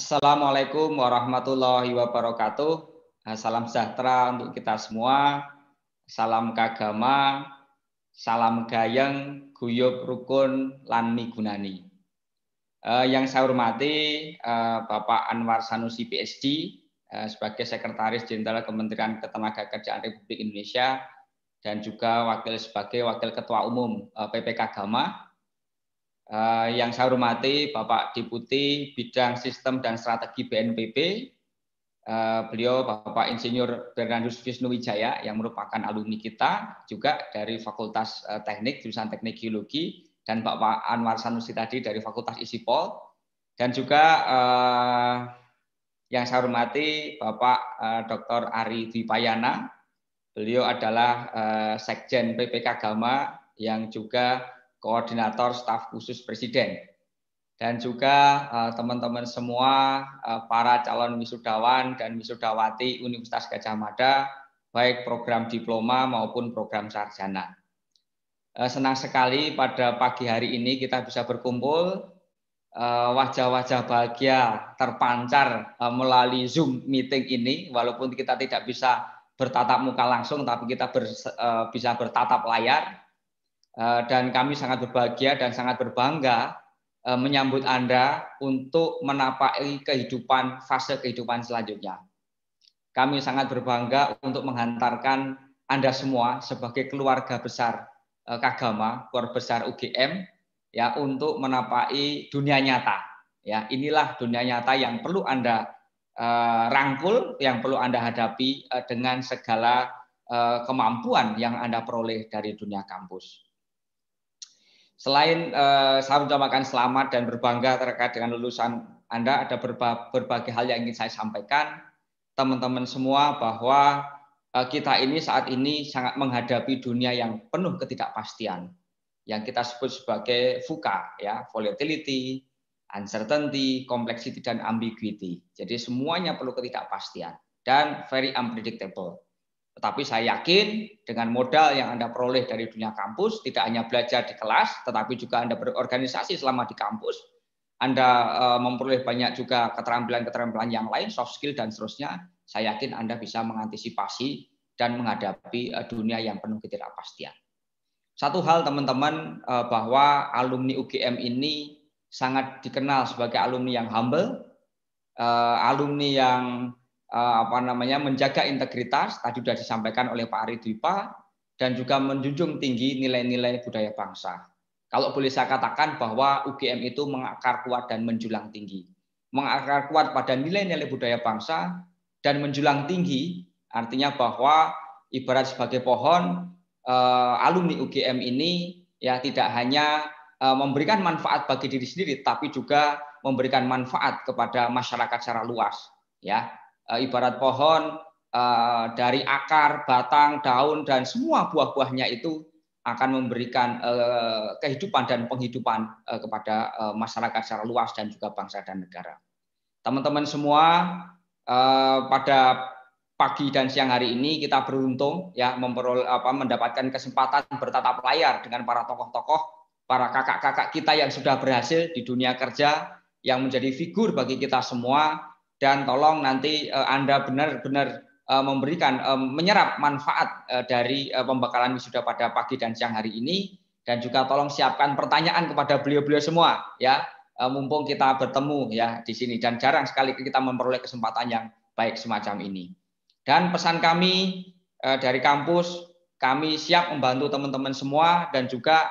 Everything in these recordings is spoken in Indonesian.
Assalamualaikum warahmatullahi wabarakatuh. Eh, salam sejahtera untuk kita semua. Salam kagama, salam gayeng, guyub rukun lan migunani. Eh, yang saya hormati eh, Bapak Anwar Sanusi PhD sebagai Sekretaris Jenderal Kementerian Ketenagakerjaan Republik Indonesia dan juga wakil sebagai Wakil Ketua Umum PPK Gama Eh, yang saya hormati Bapak Deputi Bidang Sistem dan Strategi BNPB, eh, beliau Bapak Insinyur Bernardus Wisnu Wijaya yang merupakan alumni kita juga dari Fakultas eh, Teknik jurusan Teknik Geologi dan Bapak Anwar Sanusi tadi dari Fakultas Isipol dan juga yang saya hormati Bapak Dr. Ari Dwipayana. Beliau adalah Sekjen PPK Gama yang juga koordinator staf khusus presiden dan juga eh, teman-teman uh, semua uh, para calon wisudawan dan wisudawati Universitas Gajah Mada baik program diploma maupun program sarjana. Uh, senang sekali pada pagi hari ini kita bisa berkumpul wajah-wajah uh, bahagia terpancar uh, melalui Zoom meeting ini walaupun kita tidak bisa bertatap muka langsung tapi kita ber, uh, bisa bertatap layar Eh, dan kami sangat berbahagia dan sangat berbangga eh, menyambut Anda untuk menapai kehidupan fase kehidupan selanjutnya. Kami sangat berbangga untuk menghantarkan Anda semua sebagai keluarga besar eh, Kagama, keluarga besar UGM ya untuk menapai dunia nyata. Ya, inilah dunia nyata yang perlu Anda eh, rangkul, yang perlu Anda hadapi eh, dengan segala eh, kemampuan yang Anda peroleh dari dunia kampus. Selain eh, saya mengucapkan selamat dan berbangga terkait dengan lulusan Anda, ada berba berbagai hal yang ingin saya sampaikan. Teman-teman semua bahwa eh, kita ini saat ini sangat menghadapi dunia yang penuh ketidakpastian yang kita sebut sebagai VUCA ya, volatility, uncertainty, complexity dan ambiguity. Jadi semuanya perlu ketidakpastian dan very unpredictable. Tetapi saya yakin dengan modal yang Anda peroleh dari dunia kampus, tidak hanya belajar di kelas, tetapi juga Anda berorganisasi selama di kampus, Anda eh, memperoleh banyak juga keterampilan-keterampilan yang lain, soft skill dan seterusnya, saya yakin Anda bisa mengantisipasi dan menghadapi eh, dunia yang penuh ketidakpastian. Satu hal teman-teman eh, bahwa alumni UGM ini sangat dikenal sebagai alumni yang humble, alumni yang Eh, apa namanya menjaga integritas tadi sudah disampaikan oleh Pak Ari Dwipa dan juga menjunjung tinggi nilai-nilai budaya bangsa. Kalau boleh saya katakan bahwa UGM itu mengakar kuat dan menjulang tinggi. Mengakar kuat pada nilai-nilai budaya bangsa dan menjulang tinggi artinya bahwa ibarat sebagai pohon eh, alumni UGM ini ya tidak hanya eh, memberikan manfaat bagi diri sendiri tapi juga memberikan manfaat kepada masyarakat secara luas ya Eh, ibarat pohon eh, dari akar, batang, daun dan semua buah-buahnya itu akan memberikan eh, kehidupan dan penghidupan kepada masyarakat secara luas dan juga bangsa dan negara. Teman-teman semua pada pagi dan siang hari ini kita beruntung ya memperol apa mendapatkan kesempatan bertatap layar dengan para tokoh-tokoh, para kakak-kakak kita yang sudah berhasil di dunia kerja yang menjadi figur bagi kita semua dan tolong nanti eh, Anda benar-benar eh, memberikan eh, menyerap manfaat dari pembekalan wisuda pada pagi dan siang hari ini dan juga tolong siapkan pertanyaan kepada beliau-beliau semua ya mumpung kita bertemu ya di sini dan jarang sekali kita memperoleh kesempatan yang baik semacam ini. Dan pesan kami dari kampus kami siap membantu teman-teman semua dan juga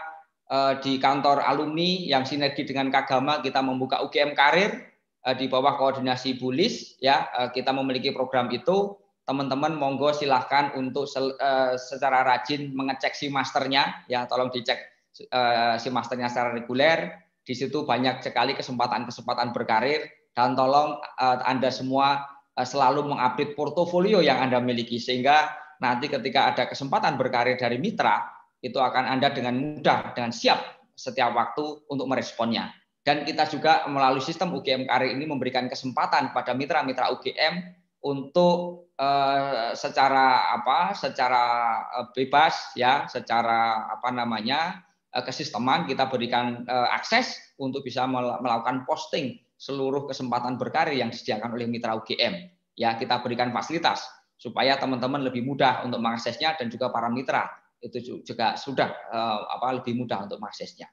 di kantor alumni yang sinergi dengan Kagama kita membuka UGM Karir Eh, di bawah koordinasi Bulis ya eh, kita memiliki program itu teman-teman monggo silahkan untuk eh, secara rajin mengecek si masternya ya tolong dicek si masternya secara reguler di situ banyak sekali kesempatan-kesempatan berkarir dan tolong Anda semua selalu mengupdate portofolio yang Anda miliki sehingga nanti ketika ada kesempatan berkarir dari mitra itu akan Anda dengan mudah dengan siap setiap waktu untuk meresponnya. Dan kita juga melalui sistem UGM Karir ini memberikan kesempatan pada mitra-mitra UGM untuk eh, secara apa secara eh, bebas ya secara apa namanya eh, kesisteman kita berikan eh, akses untuk bisa melakukan posting seluruh kesempatan berkarir yang disediakan oleh mitra UGM ya kita berikan fasilitas supaya teman-teman lebih mudah untuk mengaksesnya dan juga para mitra itu juga sudah eh, apa lebih mudah untuk mengaksesnya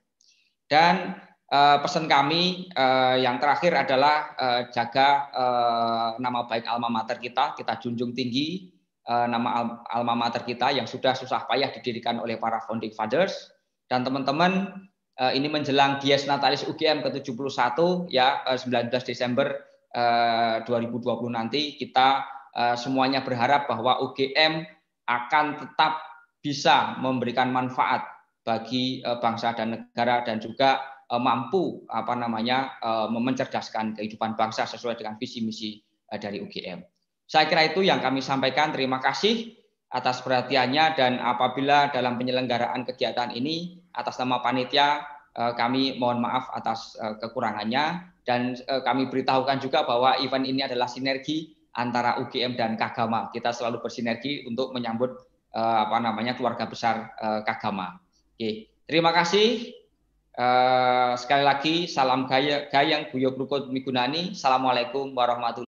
dan Eh, pesan kami uh, yang terakhir adalah uh, jaga uh, nama baik alma mater kita, kita junjung tinggi uh, nama alma mater kita yang sudah susah payah didirikan oleh para founding fathers dan teman-teman uh, ini menjelang Dies Natalis UGM ke-71 ya uh, 19 Desember uh, 2020 nanti kita uh, semuanya berharap bahwa UGM akan tetap bisa memberikan manfaat bagi uh, bangsa dan negara dan juga Eh, mampu apa namanya eh, memencerdaskan kehidupan bangsa sesuai dengan visi misi eh, dari UGM. Saya kira itu yang kami sampaikan. Terima kasih atas perhatiannya dan apabila dalam penyelenggaraan kegiatan ini atas nama panitia kami mohon maaf atas kekurangannya dan kami beritahukan juga bahwa event ini adalah sinergi antara UGM dan Kagama. Kita selalu bersinergi untuk menyambut apa namanya keluarga besar Kagama. Oke, terima kasih. Eh, sekali lagi salam gaya, gayang Buyo Krukut Migunani. Assalamualaikum warahmatullahi